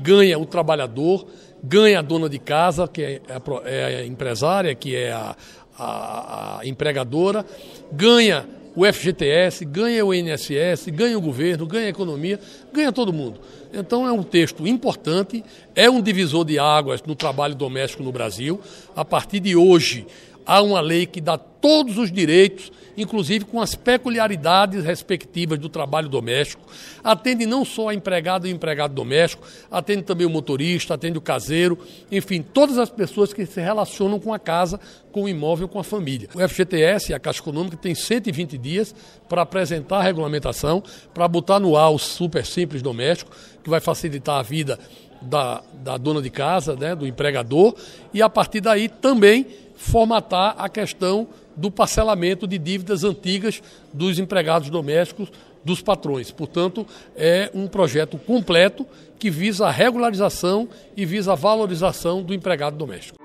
ganha o trabalhador, ganha a dona de casa, que é a, é a empresária, que é a, a, a empregadora, ganha o FGTS, ganha o INSS, ganha o governo, ganha a economia, ganha todo mundo. Então é um texto importante, é um divisor de águas no trabalho doméstico no Brasil. A partir de hoje, há uma lei que dá todos os direitos inclusive com as peculiaridades respectivas do trabalho doméstico. Atende não só a empregada e o empregado doméstico, atende também o motorista, atende o caseiro, enfim, todas as pessoas que se relacionam com a casa, com o imóvel, com a família. O FGTS, a Caixa Econômica, tem 120 dias para apresentar a regulamentação, para botar no ar o super simples doméstico, que vai facilitar a vida da, da, dona de casa, né, do empregador, e a partir daí também formatar a questão do parcelamento de dívidas antigas dos empregados domésticos dos patrões. Portanto, é um projeto completo que visa a regularização e visa a valorização do empregado doméstico.